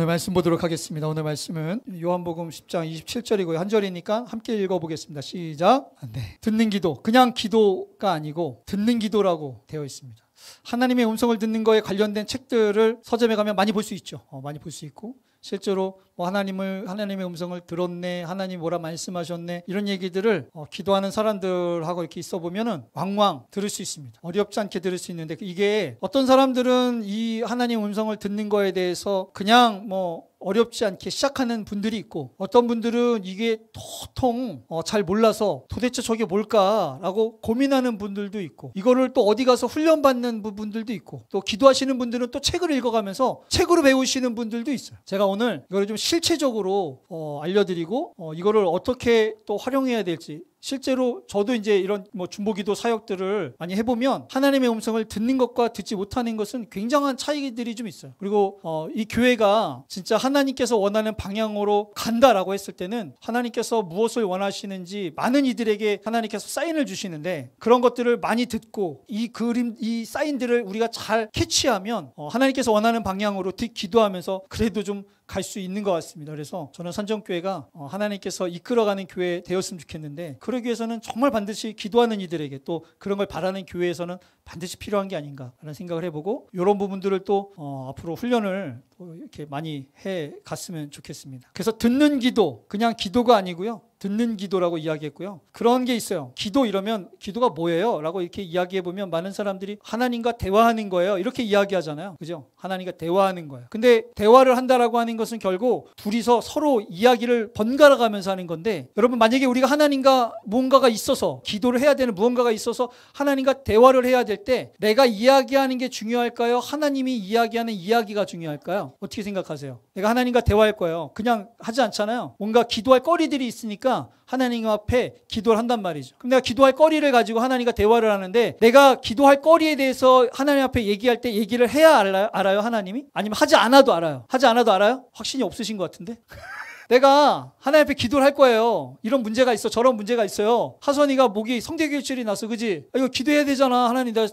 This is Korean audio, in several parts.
오늘 말씀 보도록 하겠습니다. 오늘 말씀은 요한복음 10장 27절이고요. 한 절이니까 함께 읽어보겠습니다. 시작. 네. 듣는 기도. 그냥 기도가 아니고 듣는 기도라고 되어 있습니다. 하나님의 음성을 듣는 거에 관련된 책들을 서점에 가면 많이 볼 수 있죠. 어, 많이 볼 수 있고 실제로 어, 하나님을 하나님의 음성을 들었네 하나님 뭐라 말씀하셨네 이런 얘기들을 어, 기도하는 사람들하고 이렇게 있어 보면은 왕왕 들을 수 있습니다. 어렵지 않게 들을 수 있는데 이게 어떤 사람들은 이 하나님 음성을 듣는 거에 대해서 그냥 뭐 어렵지 않게 시작하는 분들이 있고 어떤 분들은 이게 도통 어, 잘 몰라서 도대체 저게 뭘까라고 고민하는 분들도 있고 이거를 또 어디 가서 훈련받는 분들도 있고 또 기도하시는 분들은 또 책을 읽어가면서 책으로 배우시는 분들도 있어요. 제가 오늘 이거를좀 실체적으로 어, 알려드리고 어, 이거를 어떻게 또 활용해야 될지 실제로 저도 이제 이런 뭐 중보기도 사역들을 많이 해보면 하나님의 음성을 듣는 것과 듣지 못하는 것은 굉장한 차이들이 좀 있어요. 그리고 어, 이 교회가 진짜 하나님께서 원하는 방향으로 간다라고 했을 때는 하나님께서 무엇을 원하시는지 많은 이들에게 하나님께서 사인을 주시는데 그런 것들을 많이 듣고 이 그림 이 사인들을 우리가 잘 캐치하면 어, 하나님께서 원하는 방향으로 기도하면서 그래도 좀 갈수 있는 것 같습니다. 그래서 저는 선정교회가 어, 하나님께서 이끌어가는 교회 되었으면 좋겠는데 그러기 위해서는 정말 반드시 기도하는 이들에게 또 그런 걸 바라는 교회에서는 반드시 필요한 게 아닌가라는 생각을 해보고 이런 부분들을 또 어, 앞으로 훈련을 이렇게 많이 해 갔으면 좋겠습니다. 그래서 듣는 기도 그냥 기도가 아니고요. 듣는 기도라고 이야기했고요. 그런 게 있어요. 기도 이러면 기도가 뭐예요? 라고 이렇게 이야기해 보면 많은 사람들이 하나님과 대화하는 거예요. 이렇게 이야기하잖아요. 그죠? 하나님과 대화하는 거예요. 근데 대화를 한다라고 하는 것은 결국 둘이서 서로 이야기를 번갈아 가면서 하는 건데 여러분 만약에 우리가 하나님과 무언가가 있어서 기도를 해야 되는 무언가가 있어서 하나님과 대화를 해야 될 때 내가 이야기하는 게 중요할까요? 하나님이 이야기하는 이야기가 중요할까요? 어떻게 생각하세요? 내가 하나님과 대화할 거예요. 그냥 하지 않잖아요. 뭔가 기도할 거리들이 있으니까 하니까 하나님 앞에 기도를 한단 말이죠. 그럼 내가 기도할 거리를 가지고 하나님과 대화를 하는데 내가 기도할 거리에 대해서 하나님 앞에 얘기할 때 얘기를 해야 알아요? 하나님이? 아니면 하지 않아도 알아요? 하지 않아도 알아요? 확신이 없으신 것 같은데? 내가 하나님 앞에 기도를 할 거예요. 이런 문제가 있어. 저런 문제가 있어요. 하선이가 목이 성대결절이 났어. 그지? 아, 이거 기도해야 되잖아. 하나님, 나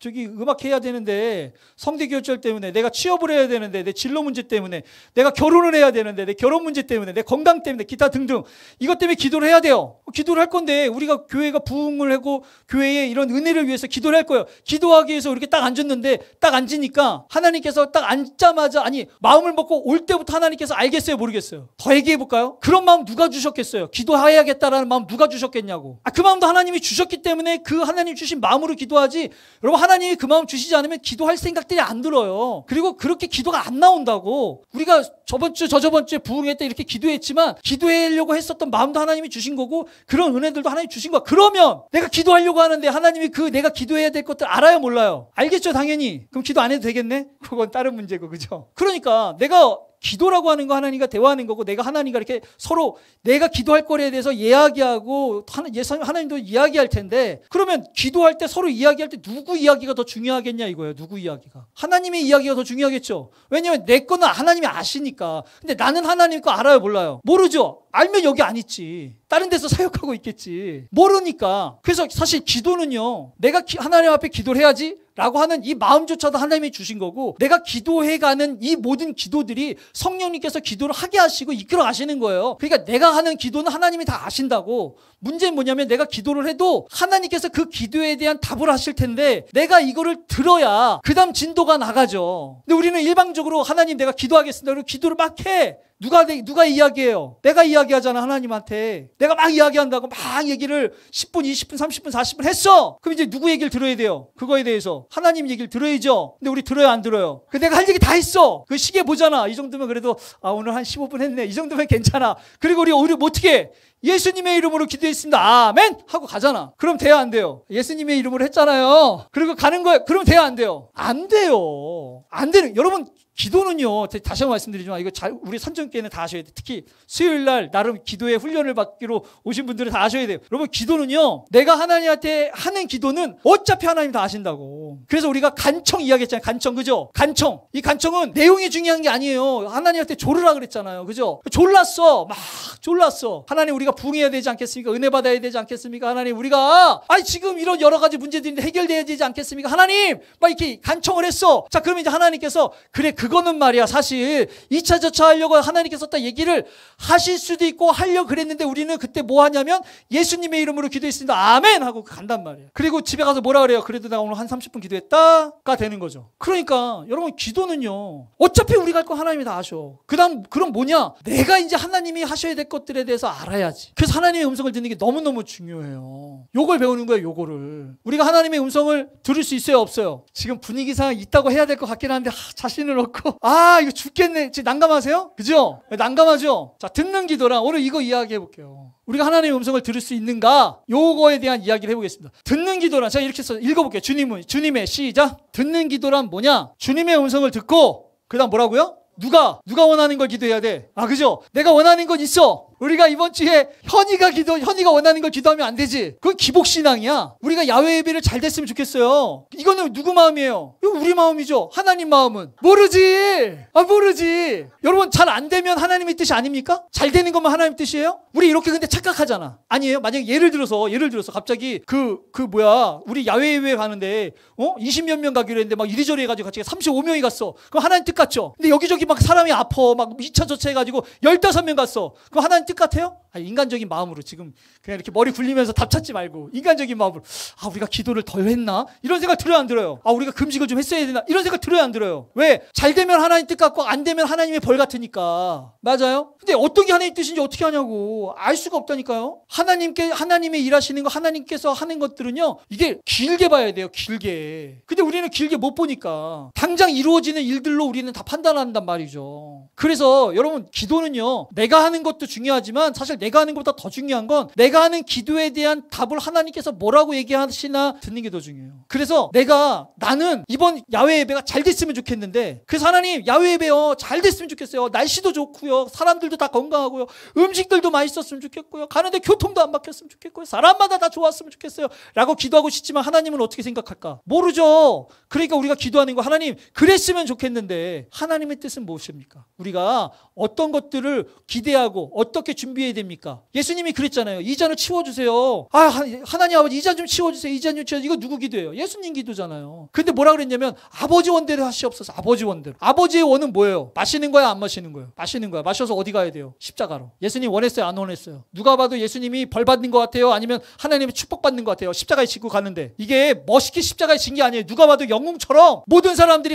저기 음악해야 되는데 성대결절 때문에 내가 취업을 해야 되는데 내 진로 문제 때문에 내가 결혼을 해야 되는데 내 결혼 문제 때문에 내 건강 때문에 기타 등등 이것 때문에 기도를 해야 돼요. 기도를 할 건데 우리가 교회가 부흥을 하고 교회에 이런 은혜를 위해서 기도를 할 거예요. 기도하기 위해서 이렇게 딱 앉았는데 딱 앉으니까 하나님께서 딱 앉자마자 아니 마음을 먹고 올 때부터 하나님께서 알겠어요 모르겠어요. 더 얘기해 볼까요? 그런 마음 누가 주셨겠어요? 기도해야겠다라는 마음 누가 주셨겠냐고. 아, 그 마음도 하나님이 주셨기 때문에 그 하나님 주신 마음으로 기도하지. 여러분, 하나님이 그 마음 주시지 않으면 기도할 생각들이 안 들어요. 그리고 그렇게 기도가 안 나온다고. 우리가 저번 주, 저저번 주에 부흥회 다 이렇게 기도했지만 기도하려고 했었던 마음도 하나님이 주신 거고 그런 은혜들도 하나님이 주신 거야. 그러면 내가 기도하려고 하는데 하나님이 그 내가 기도해야 될 것들 알아요, 몰라요? 알겠죠, 당연히. 그럼 기도 안 해도 되겠네? 그건 다른 문제고, 그죠? 그러니까 내가 기도라고 하는 거 하나님과 대화하는 거고 내가 하나님과 이렇게 서로 내가 기도할 거리에 대해서 이야기하고 예수님 하나님도 이야기할 텐데 그러면 기도할 때 서로 이야기할 때 누구 이야기가 더 중요하겠냐 이거예요. 누구 이야기가. 하나님의 이야기가 더 중요하겠죠. 왜냐면 내 거는 하나님이 아시니까. 근데 나는 하나님 거 알아요, 몰라요? 모르죠. 알면 여기 안 있지. 다른 데서 사역하고 있겠지. 모르니까. 그래서 사실 기도는요. 내가 기, 하나님 앞에 기도를 해야지. 라고 하는 이 마음조차도 하나님이 주신 거고 내가 기도해가는 이 모든 기도들이 성령님께서 기도를 하게 하시고 이끌어 가시는 거예요. 그러니까 내가 하는 기도는 하나님이 다 아신다고 문제는 뭐냐면 내가 기도를 해도 하나님께서 그 기도에 대한 답을 하실 텐데 내가 이거를 들어야 그 다음 진도가 나가죠. 근데 우리는 일방적으로 하나님 내가 기도하겠습니다. 그리고 기도를 막 해. 누가 누가 이야기해요? 내가 이야기하잖아 하나님한테. 내가 막 이야기한다고 막 얘기를 10분, 20분, 30분, 40분 했어. 그럼 이제 누구 얘기를 들어야 돼요? 그거에 대해서 하나님 얘기를 들어야죠. 근데 우리 들어요 안 들어요? 그 내가 할 얘기 다 했어. 그 시계 보잖아. 이 정도면 그래도 아 오늘 한 15분 했네. 이 정도면 괜찮아. 그리고 우리 오히 뭐 어떻게 예수님의 이름으로 기도했습니다. 아멘! 하고 가잖아. 그럼 돼야 안 돼요. 예수님의 이름으로 했잖아요. 그리고 가는 거예요. 그럼 돼야 안 돼요. 안 돼요. 안 되는, 여러분, 기도는요, 다시 한번 말씀드리지만, 이거 잘, 우리 선정교는다 아셔야 돼요. 특히 수요일 날, 나름 기도의 훈련을 받기로 오신 분들은 다 아셔야 돼요. 여러분, 기도는요, 내가 하나님한테 하는 기도는 어차피 하나님 다 아신다고. 그래서 우리가 간청 이야기했잖아요. 간청, 그죠? 간청. 이 간청은 내용이 중요한 게 아니에요. 하나님한테 졸으라 그랬잖아요. 그죠? 졸랐어. 막 졸랐어. 하나님 우리가 부응해야 되지 않겠습니까? 은혜 받아야 되지 않겠습니까? 하나님 우리가, 아니, 지금 이런 여러 가지 문제들이 해결돼야 되지 않겠습니까? 하나님! 막 이렇게 간청을 했어. 자, 그러면 이제 하나님께서, 그래, 그 그거는 말이야 사실 2차저차 하려고 하나님께서 딱 얘기를 하실 수도 있고 하려 고 그랬는데 우리는 그때 뭐 하냐면 예수님의 이름으로 기도했습니다. 아멘 하고 간단 말이야. 그리고 집에 가서 뭐라 그래요? 그래도 나 오늘 한 30분 기도했다가 되는 거죠. 그러니까 여러분 기도는요. 어차피 우리가 할거 하나님이 다 아셔. 그다음 그럼 뭐냐? 내가 이제 하나님이 하셔야 될 것들에 대해서 알아야지. 그래서 하나님의 음성을 듣는 게 너무너무 중요해요. 요걸 배우는 거예요, 요거를. 우리가 하나님의 음성을 들을 수 있어요, 없어요? 지금 분위기상 있다고 해야 될 것 같긴 한데 하, 자신을 얻고 놓고 아 이거 죽겠네. 지금 난감하세요? 그죠? 난감하죠? 자 듣는 기도랑 오늘 이거 이야기해 볼게요. 우리가 하나님의 음성을 들을 수 있는가? 요거에 대한 이야기를 해보겠습니다. 듣는 기도란 제가 이렇게 써 읽어볼게요. 주님은 주님의 시작. 듣는 기도란 뭐냐? 주님의 음성을 듣고 그다음 뭐라고요? 누가 누가 원하는 걸 기도해야 돼. 아 그죠? 내가 원하는 건 있어. 우리가 이번 주에 현이가 기도 현이가 원하는 걸 기도하면 안 되지. 그건 기복 신앙이야. 우리가 야외 예배를 잘 됐으면 좋겠어요. 이거는 누구 마음이에요? 이거 우리 마음이죠. 하나님 마음은 모르지. 아 모르지. 여러분 잘 안 되면 하나님의 뜻이 아닙니까? 잘 되는 것만 하나님 의 뜻이에요? 우리 이렇게 근데 착각하잖아. 아니에요. 만약에 예를 들어서 예를 들어서 갑자기 그그 그 뭐야 우리 야외 예배 가는데 어 20몇 명 가기로 했는데 막 이리저리 해가지고 같이 기 35명이 갔어. 그럼 하나님 뜻 같죠? 근데 여기저기 막 사람이 아퍼 막이차조차 해가지고 15명 갔어. 그럼 하나님 어 같아요? 아니, 인간적인 마음으로 지금 그냥 이렇게 머리 굴리면서 답 찾지 말고 인간적인 마음으로 아 우리가 기도를 덜 했나 이런 생각 들어요 안 들어요 아 우리가 금식을 좀 했어야 되나 이런 생각 들어요 안 들어요 왜 잘 되면 하나님 뜻 같고 안 되면 하나님의 벌 같으니까 맞아요 근데 어떤 게 하나님 뜻인지 어떻게 하냐고 알 수가 없다니까요 하나님께 하나님의 일하시는 거 하나님께서 하는 것들은요 이게 길게 봐야 돼요 길게 근데 우리는 길게 못 보니까 당장 이루어지는 일들로 우리는 다 판단한단 말이죠 그래서 여러분 기도는요 내가 하는 것도 중요하지만 사실 내가 하는 것보다 더 중요한 건 내가 하는 기도에 대한 답을 하나님께서 뭐라고 얘기하시나 듣는 게 더 중요해요. 그래서 내가 나는 이번 야외 예배가 잘 됐으면 좋겠는데 그래서 하나님 야외 예배요 잘 됐으면 좋겠어요. 날씨도 좋고요. 사람들도 다 건강하고요. 음식들도 맛있었으면 좋겠고요. 가는데 교통도 안 막혔으면 좋겠고요. 사람마다 다 좋았으면 좋겠어요. 라고 기도하고 싶지만 하나님은 어떻게 생각할까? 모르죠. 그러니까 우리가 기도하는 거 하나님 그랬으면 좋겠는데 하나님의 뜻은 무엇입니까? 우리가 어떤 것들을 기대하고 어떻게 준비해야 됩니까? 됩니까? 예수님이 그랬잖아요. 이자는 치워주세요. 아, 하나님 아버지 이자 좀 치워주세요. 이자 좀 치워주세요. 이거 누구 기도예요? 예수님 기도잖아요. 근데 뭐라 그랬냐면 아버지 원대로 하시옵소서. 아버지 원대로. 아버지의 원은 뭐예요? 마시는 거야? 안 마시는 거예요? 마시는 거야. 마셔서 어디 가야 돼요? 십자가로. 예수님 원했어요? 안 원했어요? 누가 봐도 예수님이 벌 받는 것 같아요? 아니면 하나님의 축복 받는 것 같아요? 십자가에 지고 가는데 이게 멋있게 십자가에 진 게 아니에요. 누가 봐도 영웅처럼 모든 사람들이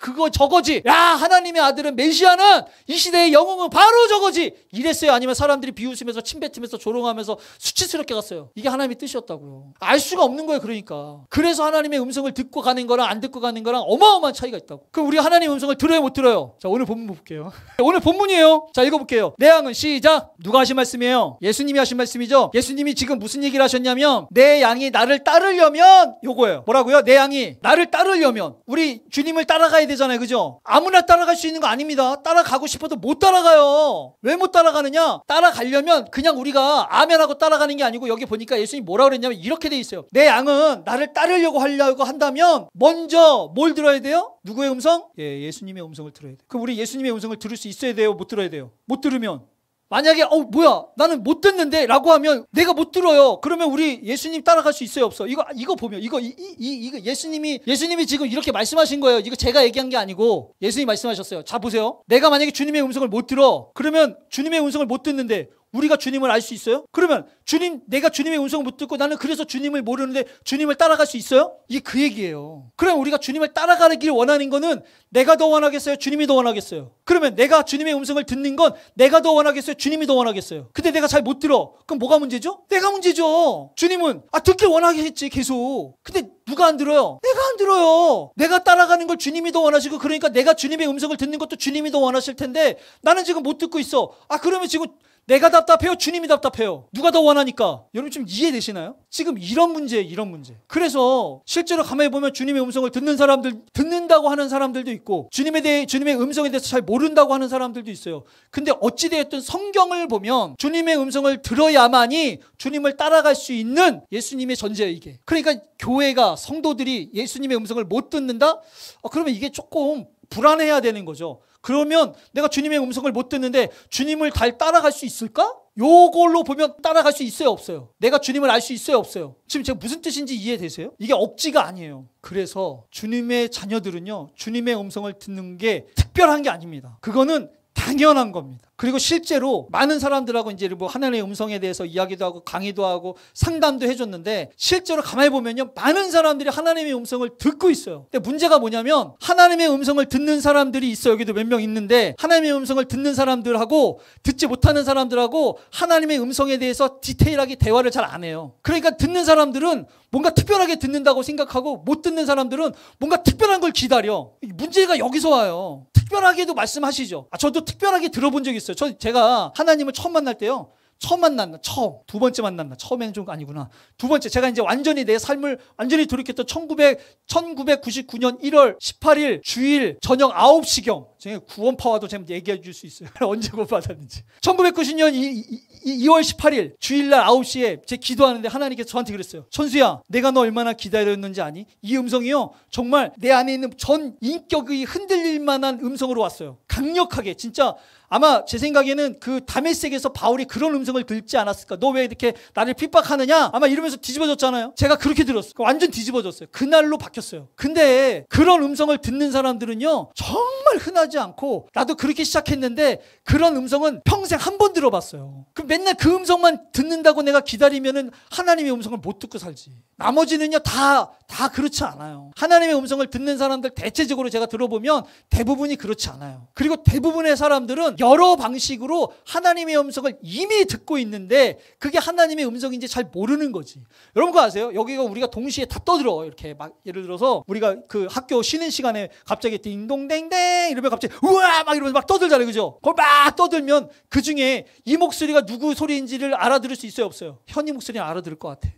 그거 저거지. 야 하나님의 아들은 메시아는 이 시대의 영웅은 바로 저거지. 이랬어요? 아니면 사람들이 사람들이 비웃으면서 침뱉으면서 조롱하면서 수치스럽게 갔어요. 이게 하나님의 뜻이었다고요. 알 수가 없는 거예요, 그러니까. 그래서 하나님의 음성을 듣고 가는 거랑 안 듣고 가는 거랑 어마어마한 차이가 있다고. 그럼 우리 하나님 의 음성을 들어요, 못 들어요? 자, 오늘 본문 볼게요. 네, 오늘 본문이에요. 자, 읽어볼게요. 내 양은 시작. 누가 하신 말씀이에요? 예수님이 하신 말씀이죠. 예수님이 지금 무슨 얘기를 하셨냐면 내 양이 나를 따르려면 요거예요. 뭐라고요? 내 양이 나를 따르려면 우리 주님을 따라가야 되잖아요, 그죠? 아무나 따라갈 수 있는 거 아닙니다. 따라가고 싶어도 못 따라가요. 왜 못 따라가느냐? 따라 따라가려면 그냥 우리가 아멘하고 따라가는 게 아니고 여기 보니까 예수님 뭐라 그랬냐면 이렇게 돼 있어요. 내 양은 나를 따르려고 하려고 한다면 먼저 뭘 들어야 돼요? 누구의 음성? 예, 예수님의 음성을 들어야 돼요. 그럼 우리 예수님의 음성을 들을 수 있어야 돼요? 못 들어야 돼요? 못 들으면 만약에 어 뭐야 나는 못 듣는데 라고 하면 내가 못 들어요 그러면 우리 예수님 따라갈 수 있어요 없어 이거 이거 보면 이거 이, 이, 이 이거 예수님이 예수님이 지금 이렇게 말씀하신 거예요 이거 제가 얘기한 게 아니고 예수님이 말씀하셨어요 자 보세요 내가 만약에 주님의 음성을 못 들어 그러면 주님의 음성을 못 듣는데 우리가 주님을 알 수 있어요? 그러면 주님 내가 주님의 음성을 못 듣고 나는 그래서 주님을 모르는데 주님을 따라갈 수 있어요? 이게 그 얘기예요. 그럼 우리가 주님을 따라가기를 원하는 거는 내가 더 원하겠어요? 주님이 더 원하겠어요? 그러면 내가 주님의 음성을 듣는 건 내가 더 원하겠어요? 주님이 더 원하겠어요? 근데 내가 잘 못 들어. 그럼 뭐가 문제죠? 내가 문제죠. 주님은 아 듣길 원하겠지 계속. 근데 누가 안 들어요? 내가 안 들어요. 내가 따라가는 걸 주님이 더 원하시고 그러니까 내가 주님의 음성을 듣는 것도 주님이 더 원하실 텐데 나는 지금 못 듣고 있어. 아 그러면 지금 내가 답답해요? 주님이 답답해요? 누가 더 원하니까? 여러분 지금 이해되시나요? 지금 이런 문제 이런 문제. 그래서 실제로 가만히 보면 주님의 음성을 듣는 사람들, 듣는다고 하는 사람들도 있고, 주님에 대해, 주님의 음성에 대해서 잘 모른다고 하는 사람들도 있어요. 근데 어찌되었든 성경을 보면 주님의 음성을 들어야만이 주님을 따라갈 수 있는 예수님의 전제예요, 이게. 그러니까 교회가, 성도들이 예수님의 음성을 못 듣는다? 어, 그러면 이게 조금 불안해야 되는 거죠. 그러면 내가 주님의 음성을 못 듣는데 주님을 잘 따라갈 수 있을까? 요걸로 보면 따라갈 수 있어요, 없어요? 내가 주님을 알 수 있어요, 없어요? 지금 제가 무슨 뜻인지 이해되세요? 이게 억지가 아니에요. 그래서 주님의 자녀들은요, 주님의 음성을 듣는 게 특별한 게 아닙니다. 그거는 당연한 겁니다. 그리고 실제로 많은 사람들하고 이제 뭐 하나님의 음성에 대해서 이야기도 하고 강의도 하고 상담도 해줬는데 실제로 가만히 보면요 많은 사람들이 하나님의 음성을 듣고 있어요. 근데 문제가 뭐냐면 하나님의 음성을 듣는 사람들이 있어 여기도 몇 명 있는데 하나님의 음성을 듣는 사람들하고 듣지 못하는 사람들하고 하나님의 음성에 대해서 디테일하게 대화를 잘 안 해요. 그러니까 듣는 사람들은 뭔가 특별하게 듣는다고 생각하고 못 듣는 사람들은 뭔가 특별한 걸 기다려. 문제가 여기서 와요. 특별하게도 말씀하시죠. 아, 저도 특별하게 들어본 적이 있어요. 있어요. 저 제가 하나님을 처음 만날 때요. 처음 만났나? 처음. 두 번째 만났나? 처음에는 좀 아니구나. 두 번째. 제가 이제 완전히 내 삶을 완전히 돌이켰던 1900, 1999년 1월 18일 주일 저녁 9시경 제가 구원파와도 좀 얘기해 줄 수 있어요. 언제 구원받았는지. 1990년 2, 월 18일 주일날 9시에 제 기도하는데 하나님께서 저한테 그랬어요. 천수야, 내가 너 얼마나 기다렸는지 아니? 이 음성이요. 정말 내 안에 있는 전 인격이 흔들릴 만한 음성으로 왔어요. 강력하게 진짜 아마 제 생각에는 그 다메섹에서 바울이 그런 음성을 듣지 않았을까. 너 왜 이렇게 나를 핍박하느냐? 아마 이러면서 뒤집어졌잖아요. 제가 그렇게 들었어요. 완전 뒤집어졌어요. 그날로 바뀌었어요. 근데 그런 음성을 듣는 사람들은요. 정말 흔하지 하지 않고 나도 그렇게 시작했는데 그런 음성은 평생 한 번 들어봤어요. 그 맨날 그 음성만 듣는다고 내가 기다리면은 하나님의 음성을 못 듣고 살지. 나머지는요, 다, 다 그렇지 않아요. 하나님의 음성을 듣는 사람들 대체적으로 제가 들어보면 대부분이 그렇지 않아요. 그리고 대부분의 사람들은 여러 방식으로 하나님의 음성을 이미 듣고 있는데 그게 하나님의 음성인지 잘 모르는 거지. 여러분 그거 아세요? 여기가 우리가 동시에 다 떠들어. 이렇게 막 예를 들어서 우리가 그 학교 쉬는 시간에 갑자기 딩동댕댕 이러면 갑자기 우와! 막 이러면서 막 떠들잖아요. 그죠? 그걸 막 떠들면 그 중에 이 목소리가 누구 소리인지를 알아들을 수 있어요? 없어요? 현이 목소리 알아들을 것 같아.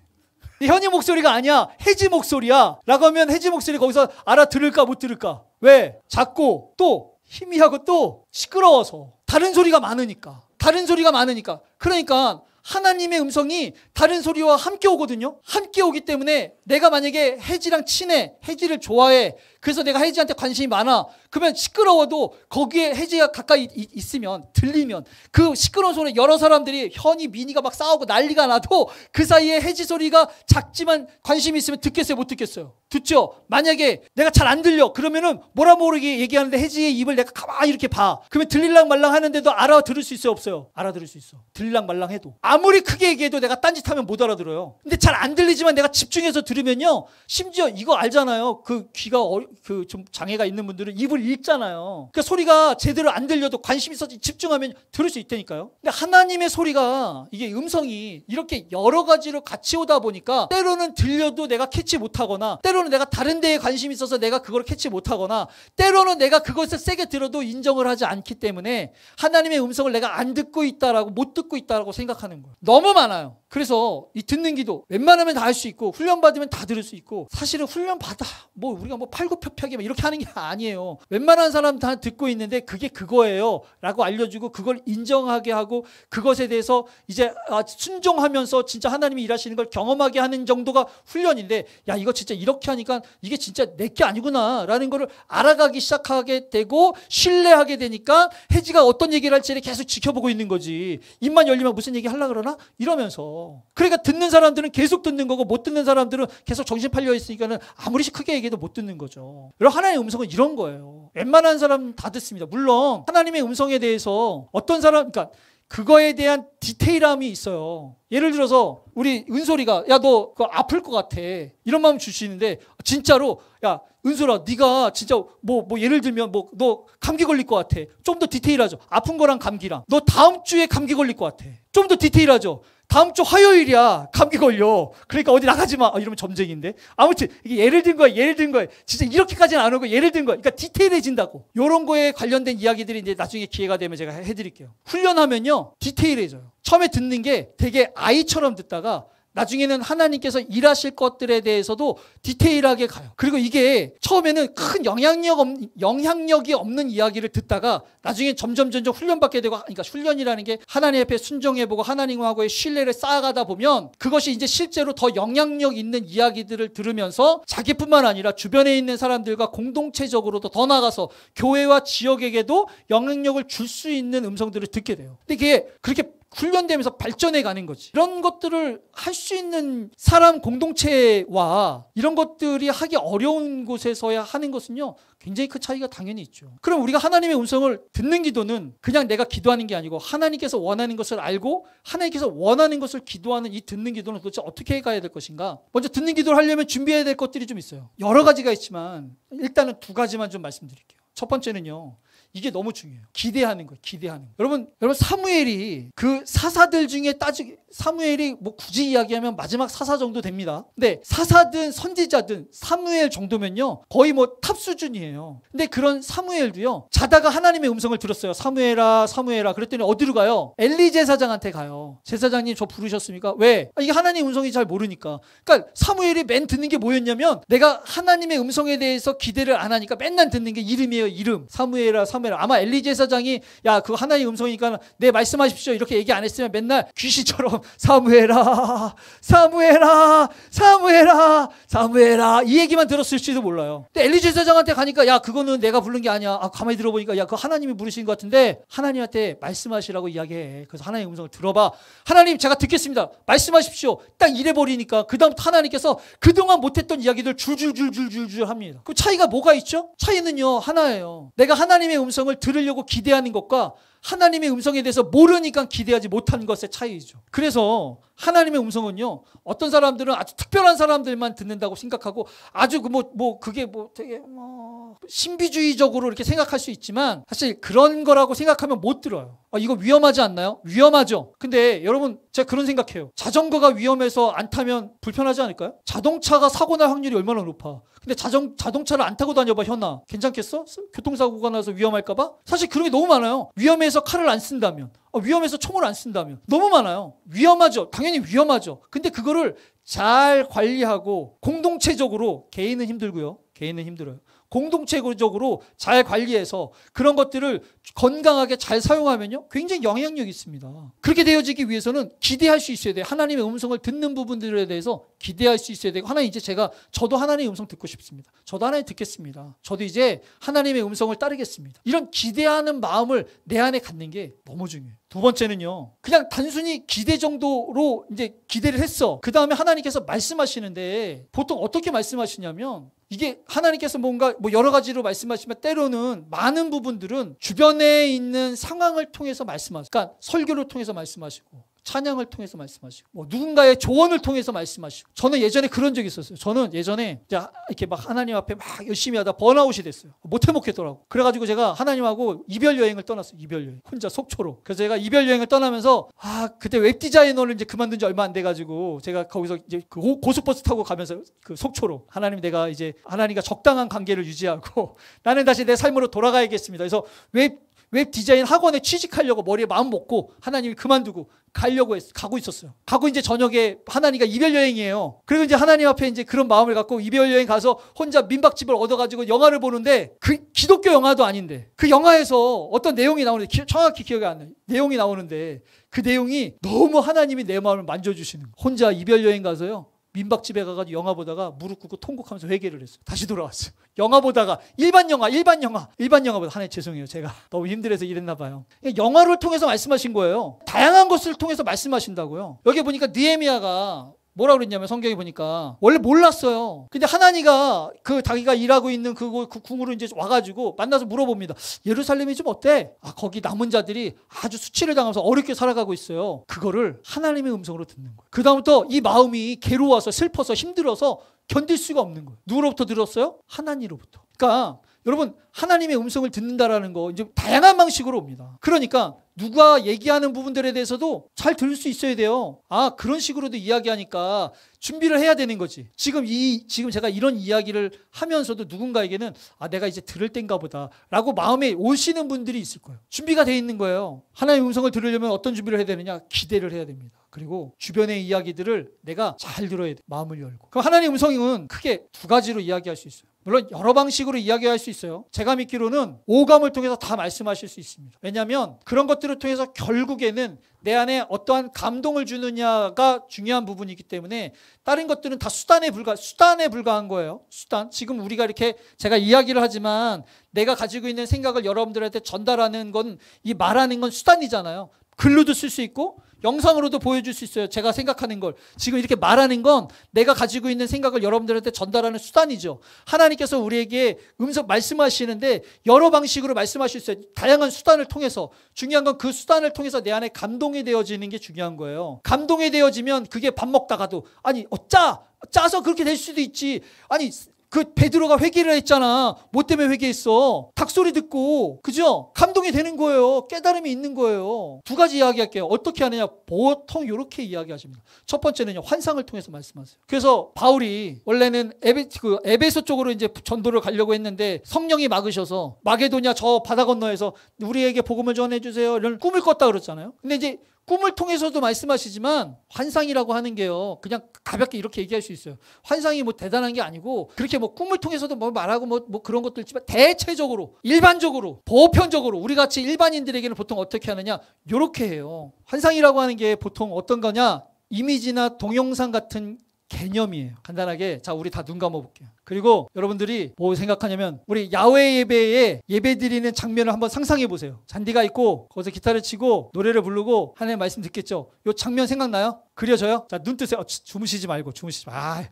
현이 목소리가 아니야. 해지 목소리야. 라고 하면 해지 목소리 거기서 알아들을까 못 들을까? 왜? 작고 또 희미하고 또 시끄러워서 다른 소리가 많으니까. 다른 소리가 많으니까. 그러니까 하나님의 음성이 다른 소리와 함께 오거든요. 함께 오기 때문에 내가 만약에 해지랑 친해, 해지를 좋아해. 그래서 내가 해지한테 관심이 많아. 그러면 시끄러워도 거기에 해지가 가까이 있으면 들리면 그 시끄러운 소리 여러 사람들이 현이 미니가 막 싸우고 난리가 나도 그 사이에 해지 소리가 작지만 관심이 있으면 듣겠어요, 못 듣겠어요? 듣죠? 만약에 내가 잘 안 들려. 그러면은 뭐라 모르게 얘기하는데 해지의 입을 내가 가만히 이렇게 봐. 그러면 들릴랑 말랑 하는데도 알아들을 수 있어요? 없어요? 알아들을 수 있어. 들릴랑 말랑 해도. 아무리 크게 얘기해도 내가 딴짓하면 못 알아들어요. 근데 잘 안 들리지만 내가 집중해서 들으면요. 심지어 이거 알잖아요. 그 귀가 어, 그좀 장애가 있는 분들은 입을 읽잖아요. 그러니까 소리가 제대로 안 들려도 관심 있어서 집중하면 들을 수 있다니까요. 근데 하나님의 소리가 이게 음성이 이렇게 여러 가지로 같이 오다 보니까 때로는 들려도 내가 캐치 못하거나 때로 때로는 내가 다른 데에 관심이 있어서 내가 그걸 캐치 못하거나 때로는 내가 그것을 세게 들어도 인정을 하지 않기 때문에 하나님의 음성을 내가 안 듣고 있다라고 못 듣고 있다라고 생각하는 거예요. 너무 많아요. 그래서 이 듣는 기도 웬만하면 다 할 수 있고 훈련 받으면 다 들을 수 있고 사실은 훈련 받아 뭐 우리가 뭐 팔굽혀펴기 막 이렇게 하는 게 아니에요. 웬만한 사람 다 듣고 있는데 그게 그거예요라고 알려주고 그걸 인정하게 하고 그것에 대해서 이제 아 순종하면서 진짜 하나님이 일하시는 걸 경험하게 하는 정도가 훈련인데 야 이거 진짜 이렇게 이렇게 하니까 이게 진짜 내게 아니구나라는 거를 알아가기 시작하게 되고 신뢰하게 되니까 해지가 어떤 얘기를 할지를 계속 지켜보고 있는 거지. 입만 열리면 무슨 얘기 하려 그러나 이러면서. 그러니까 듣는 사람들은 계속 듣는 거고 못 듣는 사람들은 계속 정신 팔려 있으니까는 아무리 크게 얘기해도 못 듣는 거죠. 그리고 하나님의 음성은 이런 거예요. 웬만한 사람 다 듣습니다. 물론 하나님의 음성에 대해서 어떤 사람 그러니까 그거에 대한 디테일함이 있어요. 예를 들어서 우리 은솔이가 야너그 아플 것 같아 이런 마음 주시는데 진짜로 야 은솔아 네가 진짜 뭐뭐 뭐 예를 들면 뭐 너 감기 걸릴 것 같아 좀 더 디테일하죠. 아픈 거랑 감기랑 너 다음 주에 감기 걸릴 것 같아 좀 더 디테일하죠. 다음 주 화요일이야. 감기 걸려. 그러니까 어디 나가지 마. 아, 이러면 점쟁인데. 아무튼 이게 예를 든 거야. 예를 든 거야. 진짜 이렇게까지는 안 오고 예를 든 거야. 그러니까 디테일해진다고. 이런 거에 관련된 이야기들이 이제 나중에 기회가 되면 제가 해드릴게요. 훈련하면요 디테일해져요. 처음에 듣는 게 되게 아이처럼 듣다가 나중에는 하나님께서 일하실 것들에 대해서도 디테일하게 가요. 그리고 이게 처음에는 큰 영향력 없, 영향력이 없는 이야기를 듣다가 나중에 점점 점점 훈련받게 되고 그러니까 훈련이라는 게 하나님 앞에 순종해 보고 하나님하고의 신뢰를 쌓아가다 보면 그것이 이제 실제로 더 영향력 있는 이야기들을 들으면서 자기뿐만 아니라 주변에 있는 사람들과 공동체적으로도 더 나가서 교회와 지역에게도 영향력을 줄 수 있는 음성들을 듣게 돼요. 근데 그게 그렇게 훈련되면서 발전해 가는 거지. 이런 것들을 할 수 있는 사람 공동체와 이런 것들이 하기 어려운 곳에서야 하는 것은요, 굉장히 큰 차이가 당연히 있죠. 그럼 우리가 하나님의 음성을 듣는 기도는 그냥 내가 기도하는 게 아니고 하나님께서 원하는 것을 알고 하나님께서 원하는 것을 기도하는 이 듣는 기도는 도대체 어떻게 가야 될 것인가? 먼저 듣는 기도를 하려면 준비해야 될 것들이 좀 있어요. 여러 가지가 있지만 일단은 두 가지만 좀 말씀드릴게요. 첫 번째는요, 이게 너무 중요해요. 기대하는 거예요. 기대하는 거. 예요 여러분, 여러분 사무엘이 그 사사들 중에 따지 사무엘이 뭐 굳이 이야기하면 마지막 사사 정도 됩니다. 근데 사사든 선지자든 사무엘 정도면요. 거의 뭐 탑 수준이에요. 근데 그런 사무엘도요. 자다가 하나님의 음성을 들었어요. 사무엘아, 사무엘아. 그랬더니 어디로 가요? 엘리 제사장한테 가요. 제사장님 저 부르셨습니까? 왜? 아, 이게 하나님 음성이 잘 모르니까. 그러니까 사무엘이 맨 듣는 게 뭐였냐면 내가 하나님의 음성에 대해서 기대를 안 하니까 맨날 듣는 게 이름이에요. 이름. 사무엘아, 사무엘아. 카메라. 아마 엘리제 사장이 야, 그거 하나님 음성이니까 내 네, 말씀하십시오. 이렇게 얘기 안 했으면 맨날 귀신처럼 사무해라, 사무해라, 사무해라, 사무해라. 이 얘기만 들었을지도 몰라요. 근데 엘리제 사장한테 가니까 야, 그거는 내가 부른 게 아니야. 아, 가만히 들어보니까 야, 그거 하나님이 부르신 것 같은데 하나님한테 말씀하시라고 이야기해. 그래서 하나님 음성을 들어봐. 하나님 제가 듣겠습니다. 말씀하십시오. 딱 이래버리니까 그다음 부터 하나님께서 그동안 못했던 이야기들 줄줄줄줄줄줄 합니다. 그 차이가 뭐가 있죠? 차이는요, 하나예요. 내가 하나님의 음 음성을 들으려고 기대하는 것과 하나님의 음성에 대해서 모르니까 기대하지 못한 것의 차이죠. 그래서 하나님의 음성은요, 어떤 사람들은 아주 특별한 사람들만 듣는다고 생각하고 아주 그 뭐, 뭐, 그게 뭐 되게 뭐, 신비주의적으로 이렇게 생각할 수 있지만 사실 그런 거라고 생각하면 못 들어요. 아, 이거 위험하지 않나요? 위험하죠. 근데 여러분, 제가 그런 생각해요. 자전거가 위험해서 안 타면 불편하지 않을까요? 자동차가 사고 날 확률이 얼마나 높아. 근데 자전, 자동차를 안 타고 다녀봐, 현아. 괜찮겠어? 교통사고가 나서 위험할까봐? 사실 그런 게 너무 많아요. 위험해 위험해서 칼을 안 쓴다면, 어, 위험해서 총을 안 쓴다면 너무 많아요. 위험하죠. 당연히 위험하죠. 근데 그거를 잘 관리하고 공동체적으로 개인은 힘들고요. 개인은 힘들어요. 공동체적으로 잘 관리해서 그런 것들을 건강하게 잘 사용하면요. 굉장히 영향력이 있습니다. 그렇게 되어지기 위해서는 기대할 수 있어야 돼요. 하나님의 음성을 듣는 부분들에 대해서 기대할 수 있어야 되고 하나님 이제 제가 저도 하나님의 음성 듣고 싶습니다. 저도 하나님 듣겠습니다. 저도 이제 하나님의 음성을 따르겠습니다. 이런 기대하는 마음을 내 안에 갖는 게 너무 중요해요. 두 번째는요. 그냥 단순히 기대 정도로 이제 기대를 했어. 그 다음에 하나님께서 말씀하시는데 보통 어떻게 말씀하시냐면 이게 하나님께서 뭔가 뭐 여러 가지로 말씀하시면 때로는 많은 부분들은 주변에 있는 상황을 통해서 말씀하시고 그러니까 설교를 통해서 말씀하시고 찬양을 통해서 말씀하시고 뭐 누군가의 조언을 통해서 말씀하시고 저는 예전에 그런 적이 있었어요. 저는 예전에 이렇게 막 하나님 앞에 막 열심히 하다 번아웃이 됐어요. 못해 먹겠더라고. 그래가지고 제가 하나님하고 이별 여행을 떠났어요. 이별 여행 혼자 속초로. 그래서 제가 이별 여행을 떠나면서 아 그때 웹 디자이너를 이제 그만둔 지 얼마 안 돼가지고 제가 거기서 이제 그 고속버스 타고 가면서 그 속초로 하나님 내가 이제 하나님과 적당한 관계를 유지하고 나는 다시 내 삶으로 돌아가야겠습니다. 그래서 웹웹 디자인 학원에 취직하려고 머리에 마음 먹고 하나님이 그만두고 가려고 했, 가고 있었어요. 가고 이제 저녁에 하나님과 이별 여행이에요. 그리고 이제 하나님 앞에 이제 그런 마음을 갖고 이별 여행 가서 혼자 민박집을 얻어가지고 영화를 보는데 그 기독교 영화도 아닌데 그 영화에서 어떤 내용이 나오는데 기, 정확히 기억이 안 나요. 내용이 나오는데 그 내용이 너무 하나님이 내 마음을 만져주시는 거예요. 혼자 이별 여행 가서요. 민박집에 가가지고 영화 보다가 무릎 꿇고 통곡하면서 회개를 했어요. 다시 돌아왔어요. 영화 보다가 일반 영화, 일반 영화, 일반 영화보다 하나님 죄송해요. 제가 너무 힘들어서 이랬나 봐요. 영화를 통해서 말씀하신 거예요. 다양한 것을 통해서 말씀하신다고요. 여기 보니까 니에미아가 뭐라 그랬냐면 성경에 보니까 원래 몰랐어요. 근데 하나니가 그 자기가 일하고 있는 그거 그 궁으로 이제 와가지고 만나서 물어봅니다. 예루살렘이 좀 어때? 아 거기 남은 자들이 아주 수치를 당하면서 어렵게 살아가고 있어요. 그거를 하나님의 음성으로 듣는 거예요. 그 다음부터 이 마음이 괴로워서 슬퍼서 힘들어서 견딜 수가 없는 거예요. 누구로부터 들었어요? 하나님으로부터. 그러니까 여러분 하나님의 음성을 듣는다라는 거 이제 다양한 방식으로 옵니다. 그러니까 누가 얘기하는 부분들에 대해서도 잘 들을 수 있어야 돼요. 아 그런 식으로도 이야기하니까 준비를 해야 되는 거지. 지금 이 지금 제가 이런 이야기를 하면서도 누군가에게는 아 내가 이제 들을 땐가 보다라고 마음에 오시는 분들이 있을 거예요. 준비가 돼 있는 거예요. 하나님의 음성을 들으려면 어떤 준비를 해야 되느냐 기대를 해야 됩니다. 그리고 주변의 이야기들을 내가 잘 들어야 돼. 마음을 열고. 그럼 하나님 음성은 크게 두 가지로 이야기할 수 있어요. 물론 여러 방식으로 이야기할 수 있어요. 제가 믿기로는 오감을 통해서 다 말씀하실 수 있습니다. 왜냐하면 그런 것들을 통해서 결국에는 내 안에 어떠한 감동을 주느냐가 중요한 부분이기 때문에 다른 것들은 다 수단에 불과 수단에 불과한 거예요. 수단. 지금 우리가 이렇게 제가 이야기를 하지만 내가 가지고 있는 생각을 여러분들한테 전달하는 건 이 말하는 건 수단이잖아요. 글로도 쓸 수 있고 영상으로도 보여줄 수 있어요. 제가 생각하는 걸. 지금 이렇게 말하는 건 내가 가지고 있는 생각을 여러분들한테 전달하는 수단이죠. 하나님께서 우리에게 음성 말씀하시는데 여러 방식으로 말씀하실 수 있어요. 다양한 수단을 통해서. 중요한 건 그 수단을 통해서 내 안에 감동이 되어지는 게 중요한 거예요. 감동이 되어지면 그게 밥 먹다가도 아니, 어, 짜! 짜서 그렇게 될 수도 있지. 아니, 그 베드로가 회개를 했잖아. 뭐 때문에 회개했어? 닭소리 듣고 그죠? 감동이 되는 거예요. 깨달음이 있는 거예요. 두 가지 이야기할게요. 어떻게 하느냐? 보통 이렇게 이야기하십니다. 첫 번째는요. 환상을 통해서 말씀하세요. 그래서 바울이 원래는 에베 그 에베소 쪽으로 이제 전도를 가려고 했는데 성령이 막으셔서 마게도냐 저 바다 건너에서 우리에게 복음을 전해 주세요. 이런 꿈을 꿨다 그랬잖아요. 근데 이제 꿈을 통해서도 말씀하시지만 환상이라고 하는 게요. 그냥 가볍게 이렇게 얘기할 수 있어요. 환상이 뭐 대단한 게 아니고 그렇게 뭐 꿈을 통해서도 뭐 말하고 뭐, 뭐 그런 것도 있지만 대체적으로 일반적으로 보편적으로 우리 같이 일반인들에게는 보통 어떻게 하느냐 이렇게 해요. 환상이라고 하는 게 보통 어떤 거냐 이미지나 동영상 같은 개념이에요. 간단하게 자 우리 다 눈 감아 볼게요. 그리고 여러분들이 뭐 생각하냐면 우리 야외 예배에 예배 드리는 장면을 한번 상상해 보세요. 잔디가 있고 거기서 기타를 치고 노래를 부르고 하나님 말씀 듣겠죠. 요 장면 생각나요? 그려져요? 자 눈 뜨세요. 어, 주무시지 말고 주무시지 마. 아또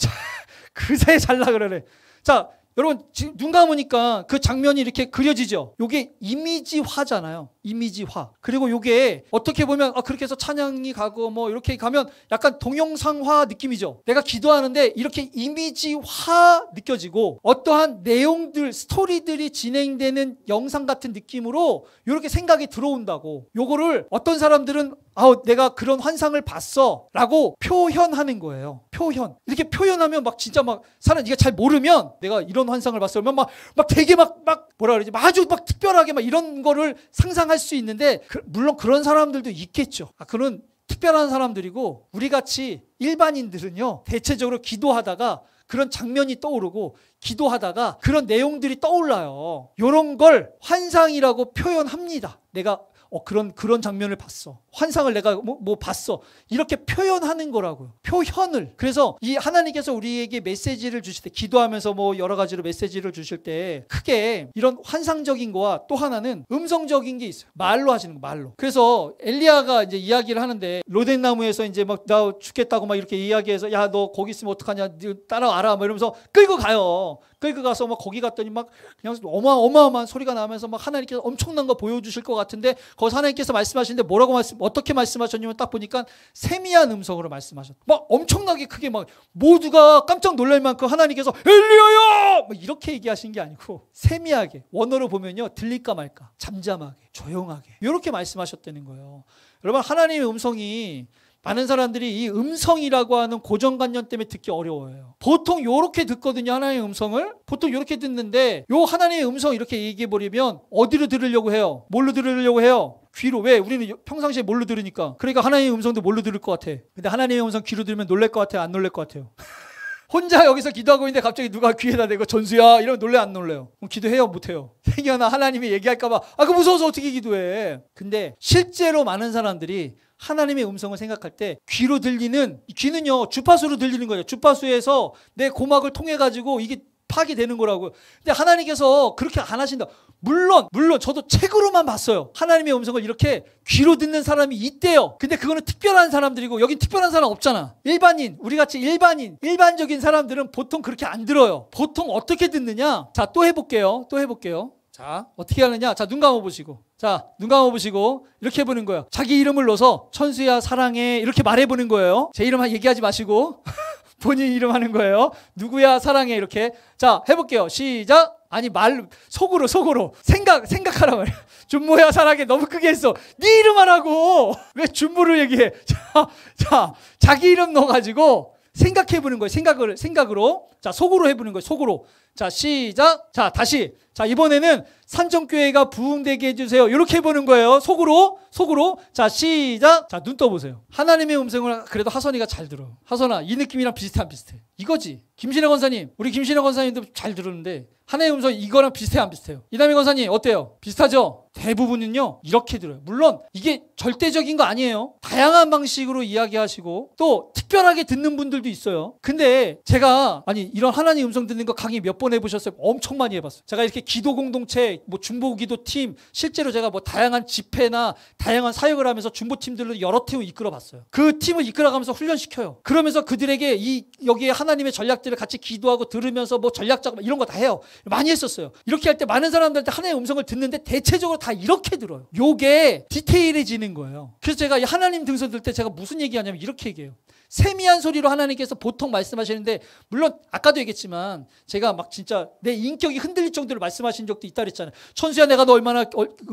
그새 잘라 그러네. 자 여러분 지금 눈 감으니까 그 장면이 이렇게 그려지죠. 요게 이미지화잖아요. 이미지화. 그리고 요게 어떻게 보면 아 그렇게 해서 찬양이 가고 뭐 이렇게 가면 약간 동영상화 느낌이죠. 내가 기도하는데 이렇게 이미지화 느껴지고 어떠한 내용들, 스토리들이 진행되는 영상 같은 느낌으로 이렇게 생각이 들어온다고. 요거를 어떤 사람들은 아우 내가 그런 환상을 봤어 라고 표현하는 거예요 표현 이렇게 표현하면 막 진짜 막 사람 이게 잘 모르면 내가 이런 환상을 봤어 그러면 막, 막 되게 막, 막 뭐라 그러지 아주 막 특별하게 막 이런 거를 상상 상할 수 있는데 그, 물론 그런 사람들도 있겠죠. 아, 그런 특별한 사람들이고 우리 같이 일반인들은요 대체적으로 기도하다가 그런 장면이 떠오르고 기도하다가 그런 내용들이 떠올라요. 이런 걸 환상이라고 표현합니다. 내가 어, 그런 그런 장면을 봤어. 환상을 내가 뭐, 뭐 봤어. 이렇게 표현하는 거라고요. 표현을. 그래서 이 하나님께서 우리에게 메시지를 주실 때 기도하면서 뭐 여러 가지로 메시지를 주실 때 크게 이런 환상적인 거와 또 하나는 음성적인 게 있어요. 말로 하시는 거 말로. 그래서 엘리아가 이제 이야기를 하는데 로덴 나무에서 이제 막 나 죽겠다고 막 이렇게 이야기해서 야 너 거기 있으면 어떡하냐 따라와라 뭐 이러면서 끌고 가요. 그러니까 가서 막 거기 갔더니 막 그냥 어마어마한 소리가 나면서 막 하나님께서 엄청난 거 보여주실 것 같은데 거기서 하나님께서 말씀하시는데 뭐라고 말씀 어떻게 말씀하셨냐면 딱 보니까 세미한 음성으로 말씀하셨. 다막 엄청나게 크게 막 모두가 깜짝 놀랄 만큼 하나님께서 엘리야야 이렇게 얘기하신 게 아니고 세미하게 원어로 보면요 들릴까 말까 잠잠하게 조용하게 이렇게 말씀하셨다는 거예요. 여러분 하나님의 음성이 많은 사람들이 이 음성이라고 하는 고정관념 때문에 듣기 어려워요. 보통 이렇게 듣거든요. 하나님의 음성을. 보통 이렇게 듣는데 요 하나님의 음성 이렇게 얘기해 버리면 어디로 들으려고 해요? 뭘로 들으려고 해요? 귀로 왜 우리는 평상시에 뭘로 들으니까 그러니까 하나님의 음성도 뭘로 들을 것 같아 근데 하나님의 음성 귀로 들으면 놀랄 것 같아요 안 놀랄 것 같아요 혼자 여기서 기도하고 있는데 갑자기 누가 귀에다 대고 전수야 이러면 놀래 안 놀래요? 기도해요 못해요? 생겨나 하나님이 얘기할까봐 아그 무서워서 어떻게 기도해? 근데 실제로 많은 사람들이 하나님의 음성을 생각할 때 귀로 들리는 귀는요 주파수로 들리는 거예요. 주파수에서 내 고막을 통해 가지고 이게 파괴되는 거라고. 요 근데 하나님께서 그렇게 안 하신다. 물론, 물론 저도 책으로만 봤어요. 하나님의 음성을 이렇게 귀로 듣는 사람이 있대요. 근데 그거는 특별한 사람들이고, 여긴 특별한 사람 없잖아. 일반인, 우리 같이 일반인, 일반적인 사람들은 보통 그렇게 안 들어요. 보통 어떻게 듣느냐? 자, 또 해볼게요. 또 해볼게요. 자, 어떻게 하느냐? 자, 눈 감아 보시고. 자, 눈 감아 보시고 이렇게 해 보는 거예요. 자기 이름을 넣어서 천수야 사랑해 이렇게 말해 보는 거예요. 제 이름 얘기하지 마시고 본인 이름 하는 거예요. 누구야 사랑해 이렇게. 자, 해 볼게요. 시작. 아니 말 속으로 속으로 생각 생각하라 말이야. 준모야 사랑해 너무 크게 했어. 네 이름 하라고. 왜 준모를 얘기해? 자, 자, 자기 이름 넣어 가지고 생각해 보는 거예요. 생각을 생각으로. 자, 속으로 해보는 거예요. 속으로. 자, 시작. 자, 다시. 자, 이번에는 산정교회가 부흥되게 해주세요. 이렇게 해보는 거예요. 속으로. 속으로. 자, 시작. 자, 눈 떠보세요. 하나님의 음성을 그래도 하선이가 잘 들어. 하선아, 이 느낌이랑 비슷한 비슷해. 이거지. 김신혜 권사님. 우리 김신혜 권사님도 잘 들었는데 하나의 님 음성 이거랑 비슷해 안 비슷해요? 이남희 권사님 어때요? 비슷하죠? 대부분은요 이렇게 들어요. 물론 이게 절대적인 거 아니에요. 다양한 방식으로 이야기하시고 또 특별하게 듣는 분들도 있어요. 근데 제가 아니 이런 하나님 음성 듣는 거 강의 몇 번 해보셨어요? 엄청 많이 해봤어요. 제가 이렇게 기도 공동체, 뭐 중보 기도 팀, 실제로 제가 뭐 다양한 집회나 다양한 사역을 하면서 중보 팀들로 여러 팀을 이끌어봤어요. 그 팀을 이끌어가면서 훈련시켜요. 그러면서 그들에게 이 여기에 하나님의 전략들을 같이 기도하고 들으면서 뭐 전략 작업 이런 거 다 해요. 많이 했었어요. 이렇게 할 때 많은 사람들한테 하나님의 음성을 듣는데 대체적으로 다 이렇게 들어요. 요게 디테일해지는 거예요. 그래서 제가 하나님 등선 들때 제가 무슨 얘기하냐면 이렇게 얘기해요. 세미한 소리로 하나님께서 보통 말씀하시는데 물론 아까도 얘기했지만 제가 막 진짜 내 인격이 흔들릴 정도로 말씀하신 적도 있다 그랬잖아요. 천수야 내가 너 얼마나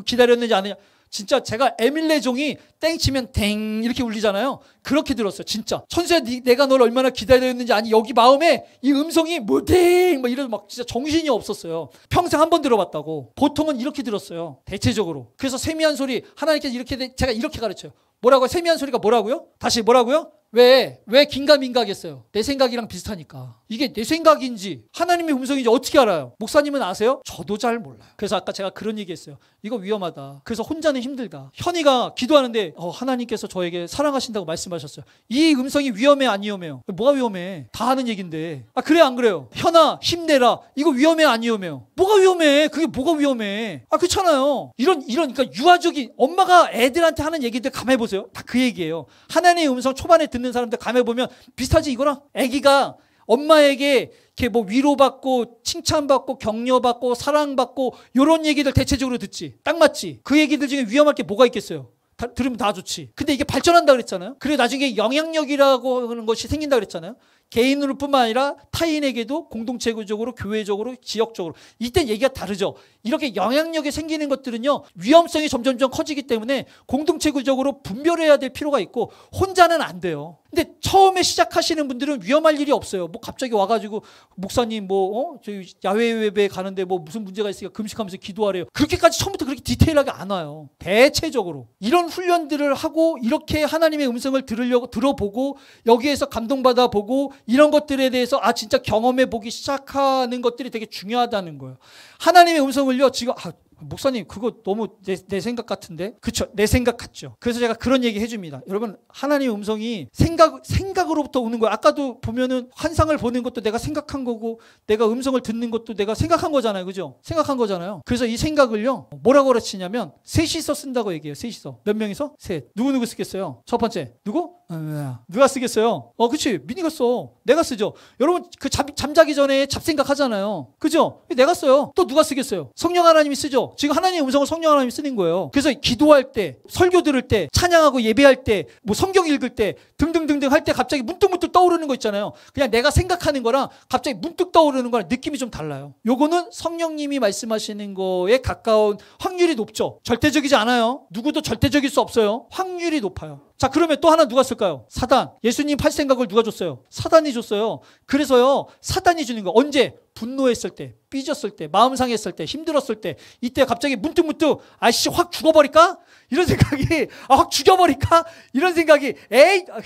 기다렸는지 아느냐. 진짜 제가 에밀레 종이 땡 치면 땡 이렇게 울리잖아요. 그렇게 들었어요. 진짜. 천수야 네, 내가 널 얼마나 기다렸는지 아니 여기 마음에 이 음성이 뭐땡 막 이런 막 진짜 정신이 없었어요. 평생 한 번 들어봤다고. 보통은 이렇게 들었어요. 대체적으로. 그래서 세미한 소리 하나님께서 이렇게 제가 이렇게 가르쳐요. 뭐라고 세미한 소리가 뭐라고요? 다시 뭐라고요? 왜? 왜 긴가민가겠어요? 내 생각이랑 비슷하니까. 이게 내 생각인지 하나님의 음성인지 어떻게 알아요? 목사님은 아세요? 저도 잘 몰라요. 그래서 아까 제가 그런 얘기했어요. 이거 위험하다. 그래서 혼자는 힘들다. 현이가 기도하는데 어, 하나님께서 저에게 사랑하신다고 말씀하셨어요. 이 음성이 위험해 안 위험해요? 뭐가 위험해? 다 하는 얘긴데. 아 그래 안 그래요? 현아 힘내라. 이거 위험해 안 위험해요? 뭐가 위험해? 그게 뭐가 위험해? 아 그렇잖아요. 이런 이런 그러니까 유아적인 엄마가 애들한테 하는 얘기들 감해 보세요. 다 그 얘기예요. 하나님의 음성 초반에 듣 듣는 사람들 감해 보면 비슷하지 이거랑 아기가 엄마에게 이렇게 뭐 위로받고 칭찬받고 격려받고 사랑받고 요런 얘기들 대체적으로 듣지 딱 맞지 그 얘기들 중에 위험할 게 뭐가 있겠어요 다, 들으면 다 좋지 근데 이게 발전한다 그랬잖아요 그래 나중에 영향력이라고 하는 것이 생긴다 그랬잖아요 개인으로 뿐만 아니라 타인에게도 공동체적으로 교회적으로 지역적으로 이때 얘기가 다르죠. 이렇게 영향력이 생기는 것들은요. 위험성이 점점점 커지기 때문에 공동체 구적으로 분별해야 될 필요가 있고 혼자는 안 돼요. 근데 처음에 시작하시는 분들은 위험할 일이 없어요. 뭐 갑자기 와가지고 목사님 뭐 어? 저희 야외 외배 가는데 뭐 무슨 문제가 있으니까 금식하면서 기도하래요. 그렇게까지 처음부터 그렇게 디테일하게 안 와요. 대체적으로 이런 훈련들을 하고 이렇게 하나님의 음성을 들으려고 들어보고 여기에서 감동받아 보고 이런 것들에 대해서 아 진짜 경험해 보기 시작하는 것들이 되게 중요하다는 거예요. 하나님의 음성을요. 지금 아 목사님 그거 너무 내, 내, 생각 같은데 그쵸 내 생각 같죠 그래서 제가 그런 얘기 해줍니다 여러분 하나님의 음성이 생각 생각으로부터 오는 거야 아까도 보면은 환상을 보는 것도 내가 생각한 거고 내가 음성을 듣는 것도 내가 생각한 거잖아요 그죠 생각한 거잖아요 그래서 이 생각을요 뭐라고 그러치냐면 셋이서 쓴다고 얘기해요 셋이서 몇 명이서 셋 누구 누구 쓰겠어요 첫 번째 누구 어, 누가 쓰겠어요 어 그치 미니가 써 내가 쓰죠 여러분 그 잠, 잠자기 전에 잡생각 하잖아요 그죠 내가 써요 또 누가 쓰겠어요 성령 하나님이 쓰죠 지금 하나님의 음성을 성령 하나님이 쓰는 거예요. 그래서 기도할 때, 설교 들을 때, 찬양하고 예배할 때, 뭐 성경 읽을 때 등등등등 할 때 갑자기 문득문득 떠오르는 거 있잖아요. 그냥 내가 생각하는 거랑 갑자기 문득 떠오르는 거랑 느낌이 좀 달라요. 요거는 성령님이 말씀하시는 거에 가까운 확률이 높죠. 절대적이지 않아요. 누구도 절대적일 수 없어요. 확률이 높아요. 자, 그러면 또 하나 누가 쓸까요? 사단. 예수님 팔 생각을 누가 줬어요? 사단이 줬어요. 그래서요, 사단이 주는 거. 언제? 분노했을 때, 삐졌을 때, 마음 상했을 때, 힘들었을 때, 이때 갑자기 문득문득, 아씨, 확 죽어버릴까? 이런 생각이, 아, 확 죽여버릴까? 이런 생각이, 에이! 아,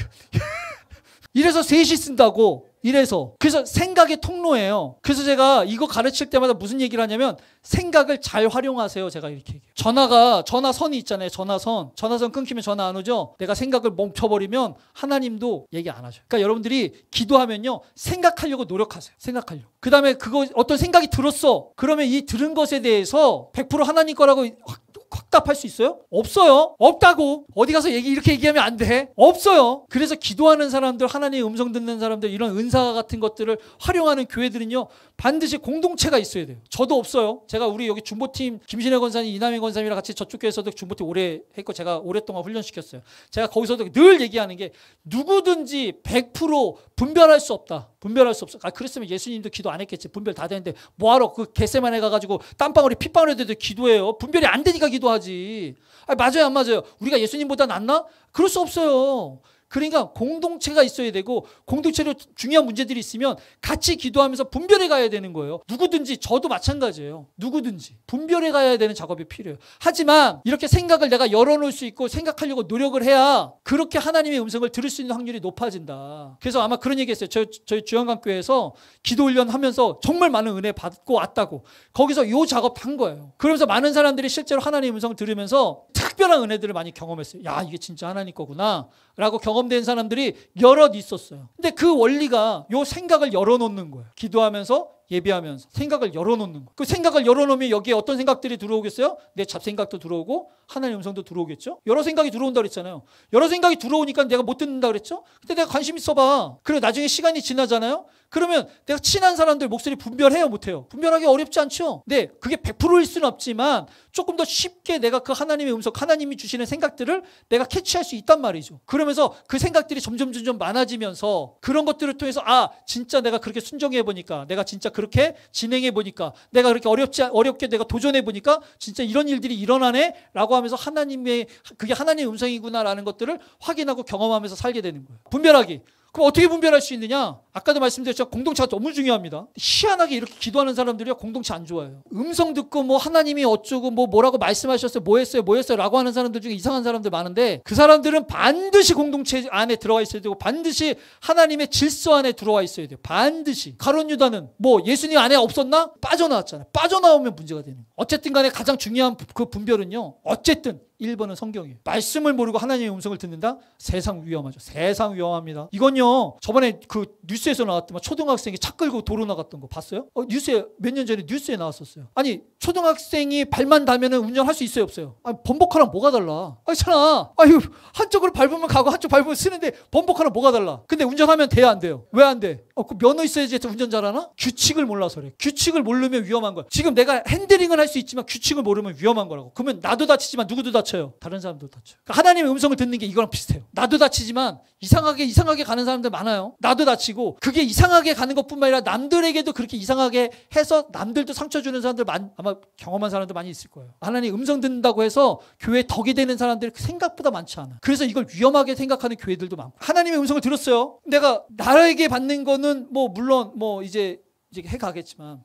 이래서 셋이 쓴다고. 이래서. 그래서 생각의 통로예요. 그래서 제가 이거 가르칠 때마다 무슨 얘기를 하냐면 생각을 잘 활용하세요. 제가 이렇게 얘기해요. 전화가 전화선이 있잖아요. 전화선. 전화선 끊기면 전화 안 오죠. 내가 생각을 멈춰버리면 하나님도 얘기 안 하죠. 그러니까 여러분들이 기도하면요. 생각하려고 노력하세요. 생각하려고. 그 다음에 그거 어떤 생각이 들었어. 그러면 이 들은 것에 대해서 100% 하나님 거라고 확 확답할 수 있어요? 없어요. 없다고. 어디 가서 얘기 이렇게 얘기하면 안 돼. 없어요. 그래서 기도하는 사람들, 하나님의 음성 듣는 사람들 이런 은사 같은 것들을 활용하는 교회들은요. 반드시 공동체가 있어야 돼요. 저도 없어요. 제가 우리 여기 중보팀 김신혜 권사님, 이남희 권사님이랑 같이 저쪽 교회에서도 중보팀 오래 했고 제가 오랫동안 훈련시켰어요. 제가 거기서도 늘 얘기하는 게 누구든지 100% 분별할 수 없다. 분별할 수 없어. 아, 그랬으면 예수님도 기도 안 했겠지. 분별 다 되는데 뭐하러 그 개세만에 가가지고 땀방울이 핏방울이 돼도 기도해요. 분별이 안 되니까 기도하지. 아, 맞아요, 안 맞아요. 우리가 예수님보다 낫나? 그럴 수 없어요. 그러니까 공동체가 있어야 되고 공동체로 중요한 문제들이 있으면 같이 기도하면서 분별해 가야 되는 거예요. 누구든지 저도 마찬가지예요. 누구든지 분별해 가야 되는 작업이 필요해요. 하지만 이렇게 생각을 내가 열어놓을 수 있고 생각하려고 노력을 해야 그렇게 하나님의 음성을 들을 수 있는 확률이 높아진다. 그래서 아마 그런 얘기했어요. 저, 저희 주영관교회에서 기도 훈련 하면서 정말 많은 은혜 받고 왔다고 거기서 요 작업 한 거예요. 그러면서 많은 사람들이 실제로 하나님의 음성을 들으면서 특별한 은혜들을 많이 경험했어요. 야, 이게 진짜 하나님 거구나. 라고 경험된 사람들이 여럿 있었어요. 근데 그 원리가 요 생각을 열어놓는 거예요. 기도하면서 예배하면서 생각을 열어놓는 거예요. 그 생각을 열어놓으면 여기에 어떤 생각들이 들어오겠어요? 내 잡생각도 들어오고 하나님 음성도 들어오겠죠? 여러 생각이 들어온다 그랬잖아요. 여러 생각이 들어오니까 내가 못 듣는다 그랬죠? 근데 내가 관심 있어봐. 그리고 나중에 시간이 지나잖아요? 그러면 내가 친한 사람들 목소리 분별해요 못해요? 분별하기 어렵지 않죠? 네 그게 100%일 수는 없지만 조금 더 쉽게 내가 그 하나님의 음성 하나님이 주시는 생각들을 내가 캐치할 수 있단 말이죠 그러면서 그 생각들이 점점 점점 많아지면서 그런 것들을 통해서 아 진짜 내가 그렇게 순종해 보니까 내가 진짜 그렇게 진행해 보니까 내가 그렇게 어렵지 어렵게 내가 도전해 보니까 진짜 이런 일들이 일어나네라고 하면서 하나님의 그게 하나님의 음성이구나라는 것들을 확인하고 경험하면서 살게 되는 거예요 분별하기 그럼 어떻게 분별할 수 있느냐? 아까도 말씀드렸죠. 공동체가 너무 중요합니다. 희한하게 이렇게 기도하는 사람들이 공동체 안 좋아해요. 음성 듣고 뭐 하나님이 어쩌고 뭐 뭐라고 말씀하셨어요. 뭐 했어요. 뭐 했어요. 라고 하는 사람들 중에 이상한 사람들 많은데 그 사람들은 반드시 공동체 안에 들어가 있어야 되고 반드시 하나님의 질서 안에 들어와 있어야 돼요. 반드시. 가론 유다는 뭐 예수님 안에 없었나? 빠져나왔잖아요. 빠져나오면 문제가 되는. 어쨌든 간에 가장 중요한 그 분별은요. 어쨌든 1번은 성경이에요. 말씀을 모르고 하나님의 음성을 듣는다? 세상 위험하죠. 세상 위험합니다. 이건요. 저번에 그 뉴스에서 나왔더 초등학생이 차 끌고 도로 나갔던 거 봤어요? 어, 뉴스에 몇년 전에 뉴스에 나왔었어요. 아니 초등학생이 발만 닿으면 운전할 수 있어요 없어요? 아니 범벅하랑 뭐가 달라? 아니잖아. 아유 한쪽으로 밟으면 가고 한쪽 밟으면 쓰는데 범벅하랑 뭐가 달라? 근데 운전하면 돼야 안 돼요? 왜 안 돼? 어, 그 면허 있어야지 운전자라나? 규칙을 몰라서 그래. 규칙을 모르면 위험한 거야. 지금 내가 핸들링은 할 수 있지만 규칙을 모르면 위험한 거라고. 그러면 나도 다치지만 누구도 다쳐요. 다른 사람도 다쳐요. 그러니까 하나님의 음성을 듣는 게 이거랑 비슷해요. 나도 다치지만 이상하게 이상하게 가는 사람들 많아요. 나도 다치고 그게 이상하게 가는 것뿐만 아니라 남들에게도 그렇게 이상하게 해서 남들도 상처 주는 사람들 많, 아마 경험한 사람도 많이 있을 거예요. 하나님 음성 듣는다고 해서 교회 덕이 되는 사람들이 생각보다 많지 않아. 그래서 이걸 위험하게 생각하는 교회들도 많고. 하나님의 음성을 들었어요. 내가 나에게 받는 건 이거는 뭐 물론 뭐 이제 이제 해 가겠지만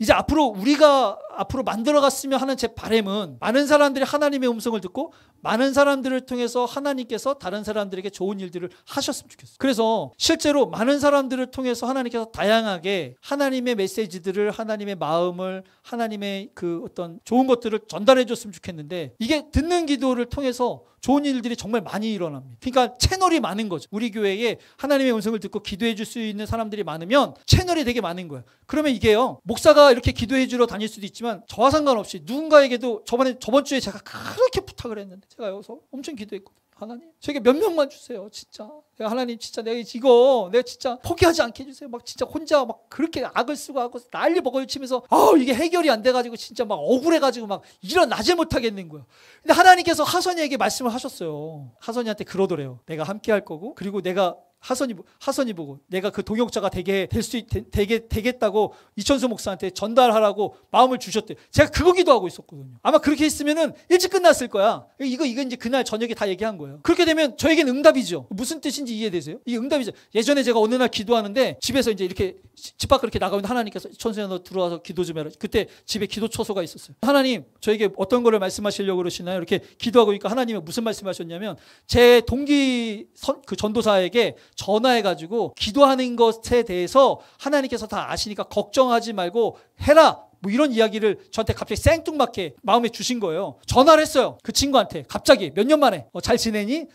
이제 앞으로 우리가 앞으로 만들어갔으면 하는 제 바램은 많은 사람들이 하나님의 음성을 듣고 많은 사람들을 통해서 하나님께서 다른 사람들에게 좋은 일들을 하셨으면 좋겠어요. 그래서 실제로 많은 사람들을 통해서 하나님께서 다양하게 하나님의 메시지들을 하나님의 마음을 하나님의 그 어떤 좋은 것들을 전달해 줬으면 좋겠는데 이게 듣는 기도를 통해서 좋은 일들이 정말 많이 일어납니다. 그러니까 채널이 많은 거죠. 우리 교회에 하나님의 음성을 듣고 기도해 줄 수 있는 사람들이 많으면 채널이 되게 많은 거예요. 그러면 이게요. 목사가 이렇게 기도해 주러 다닐 수도 있지만 저와 상관없이 누군가에게도 저번에 저번 주에 제가 그렇게 부탁을 했는데 제가 여기서 엄청 기도했거든요. 하나님 저에게 몇 명만 주세요 진짜 하나님 진짜 내가 이거 내가 진짜 포기하지 않게 해주세요 막 진짜 혼자 막 그렇게 악을 쓰고 하고 난리 먹어요 치면서 아 이게 해결이 안 돼가지고 진짜 막 억울해가지고 막 일어나지 못하겠는 거예요 근데 하나님께서 하선이에게 말씀을 하셨어요 하선이한테 그러더래요 내가 함께 할 거고 그리고 내가 하선이 하선이 보고 내가 그 동역자가 되게 될수 되게 되겠다고 이천수 목사한테 전달하라고 마음을 주셨대. 제가 그거 기도하고 있었거든요. 아마 그렇게 했으면은 일찍 끝났을 거야. 이거 이거 이제 그날 저녁에 다 얘기한 거예요. 그렇게 되면 저에겐 응답이죠. 무슨 뜻인지 이해되세요? 이 응답이죠. 예전에 제가 어느 날 기도하는데 집에서 이제 이렇게 집 밖으로 이렇게 나가면 하나님께서 천수야 너 들어와서 기도 좀 해라. 그때 집에 기도 초소가 있었어요. 하나님 저에게 어떤 거를 말씀하시려고 그러시나요? 이렇게 기도하고 있니까 하나님이 무슨 말씀하셨냐면 제 동기 선, 그 전도사에게 전화해가지고 기도하는 것에 대해서 하나님께서 다 아시니까 걱정하지 말고 해라! 뭐 이런 이야기를 저한테 갑자기 생뚱맞게 마음에 주신 거예요. 전화를 했어요. 그 친구한테 갑자기 몇 년 만에 어, 잘 지내니?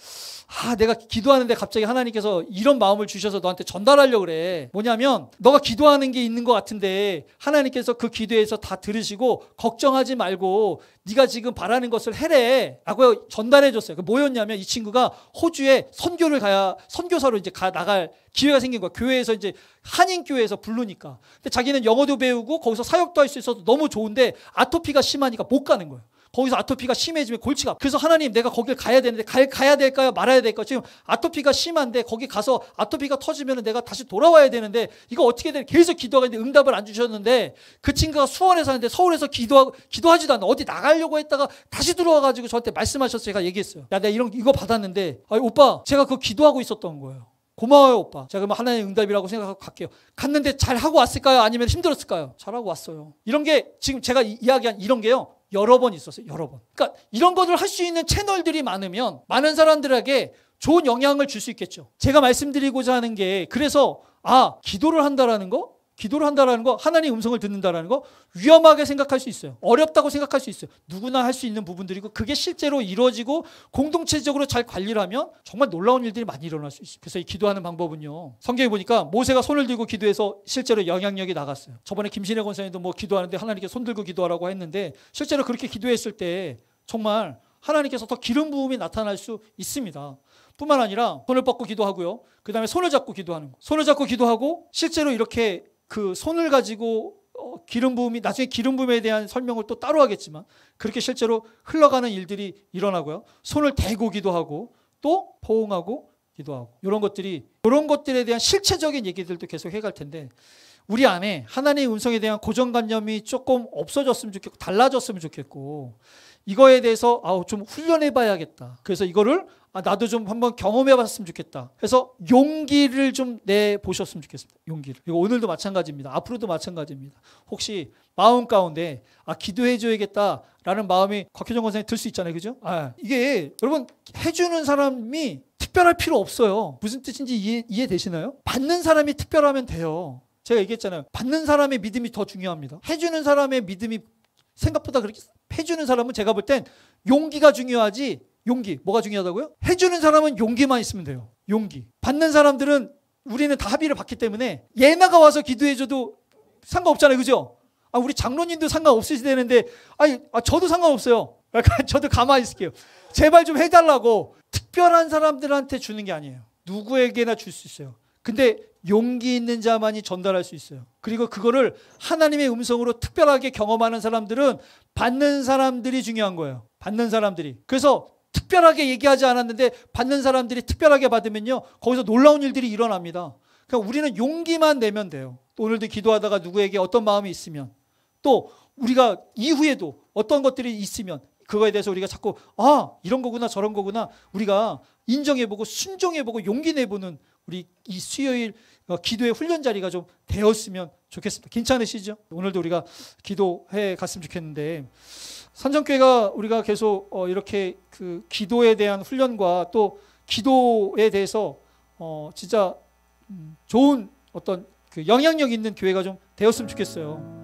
아 내가 기도하는데 갑자기 하나님께서 이런 마음을 주셔서 너한테 전달하려 고 그래. 뭐냐면 너가 기도하는 게 있는 것 같은데 하나님께서 그 기도에서 다 들으시고 걱정하지 말고 네가 지금 바라는 것을 해래라고 전달해 줬어요. 그 뭐였냐면 이 친구가 호주에 선교를 가야 선교사로 이제 가 나갈 기회가 생긴 거야. 교회에서 이제 한인교회에서 부르니까. 근데 자기는 영어도 배우고 거기서 사역도 할 수 있어서 너무 좋은데 아토피가 심하니까 못 가는 거예요. 거기서 아토피가 심해지면 골치가 그래서 하나님 내가 거길 가야 되는데 갈, 가야 될까요? 말아야 될까요? 지금 아토피가 심한데 거기 가서 아토피가 터지면 내가 다시 돌아와야 되는데 이거 어떻게 되는 계속 기도가 있는데 응답을 안 주셨는데 그 친구가 수원에 사는데 서울에서 기도하, 기도하지도 않아 어디 나가려고 했다가 다시 들어와가지고 저한테 말씀하셨어요 제가 얘기했어요. 야 내가 이런 이거 받았는데 아 오빠 제가 그 기도하고 있었던 거예요. 고마워요, 오빠. 자, 그러면 하나님의 응답이라고 생각하고 갈게요. 갔는데 잘 하고 왔을까요? 아니면 힘들었을까요? 잘하고 왔어요. 이런 게 지금 제가 이야기한 이런 게요. 여러 번 있었어요. 여러 번. 그러니까 이런 것을 할수 있는 채널들이 많으면 많은 사람들에게 좋은 영향을 줄 수 있겠죠. 제가 말씀드리고자 하는 게 그래서 아, 기도를 한다라는 거? 기도를 한다라는 거, 하나님 음성을 듣는다라는 거 위험하게 생각할 수 있어요. 어렵다고 생각할 수 있어요. 누구나 할 수 있는 부분들이고 그게 실제로 이루어지고 공동체적으로 잘 관리를 하면 정말 놀라운 일들이 많이 일어날 수 있어요. 그래서 이 기도하는 방법은요. 성경에 보니까 모세가 손을 들고 기도해서 실제로 영향력이 나갔어요. 저번에 김신혜 권사님도 뭐 기도하는데 하나님께 손 들고 기도하라고 했는데 실제로 그렇게 기도했을 때 정말 하나님께서 더 기름 부음이 나타날 수 있습니다. 뿐만 아니라 손을 뻗고 기도하고요. 그 다음에 손을 잡고 기도하는 거. 손을 잡고 기도하고 실제로 이렇게 그 손을 가지고 어, 기름 부음이 나중에 기름 부음에 대한 설명을 또 따로 하겠지만 그렇게 실제로 흘러가는 일들이 일어나고요. 손을 대고 기도하고 또 포옹하고 기도하고 이런 것들이 이런 것들에 대한 실체적인 얘기들도 계속 해갈 텐데 우리 안에 하나님의 음성에 대한 고정관념이 조금 없어졌으면 좋겠고 달라졌으면 좋겠고 이거에 대해서 아우 좀 훈련해 봐야겠다. 그래서 이거를 아, 나도 좀 한번 경험해 봤으면 좋겠다. 그래서 용기를 좀 내보셨으면 좋겠습니다. 용기를. 그리고 오늘도 마찬가지입니다. 앞으로도 마찬가지입니다. 혹시 마음 가운데 아, 기도해 줘야겠다라는 마음이 곽효정 선생님들 수 있잖아요. 그죠? 아, 이게 여러분 해주는 사람이 특별할 필요 없어요. 무슨 뜻인지 이해, 이해되시나요? 받는 사람이 특별하면 돼요. 제가 얘기했잖아요. 받는 사람의 믿음이 더 중요합니다. 해주는 사람의 믿음이 생각보다 그렇게 해주는 사람은 제가 볼 땐 용기가 중요하지 용기. 뭐가 중요하다고요? 해주는 사람은 용기만 있으면 돼요. 용기. 받는 사람들은 우리는 다 합의를 받기 때문에 예나가 와서 기도해줘도 상관없잖아요. 그죠? 아, 우리 장로님도 상관없으시되는데, 아니, 아, 저도 상관없어요. 저도 가만히 있을게요. 제발 좀 해달라고. 특별한 사람들한테 주는 게 아니에요. 누구에게나 줄 수 있어요. 근데 용기 있는 자만이 전달할 수 있어요. 그리고 그거를 하나님의 음성으로 특별하게 경험하는 사람들은 받는 사람들이 중요한 거예요. 받는 사람들이. 그래서 특별하게 얘기하지 않았는데 받는 사람들이 특별하게 받으면요. 거기서 놀라운 일들이 일어납니다. 그러니까 우리는 용기만 내면 돼요. 오늘도 기도하다가 누구에게 어떤 마음이 있으면 또 우리가 이후에도 어떤 것들이 있으면 그거에 대해서 우리가 자꾸 아 이런 거구나 저런 거구나 우리가 인정해보고 순종해보고 용기 내보는 우리 이 수요일 어, 기도의 훈련 자리가 좀 되었으면 좋겠습니다. 괜찮으시죠? 오늘도 우리가 기도해 갔으면 좋겠는데 산정교회가 우리가 계속 어 이렇게 그 기도에 대한 훈련과 또 기도에 대해서 어 진짜 음, 좋은 어떤 그 영향력 있는 교회가 좀 되었으면 좋겠어요.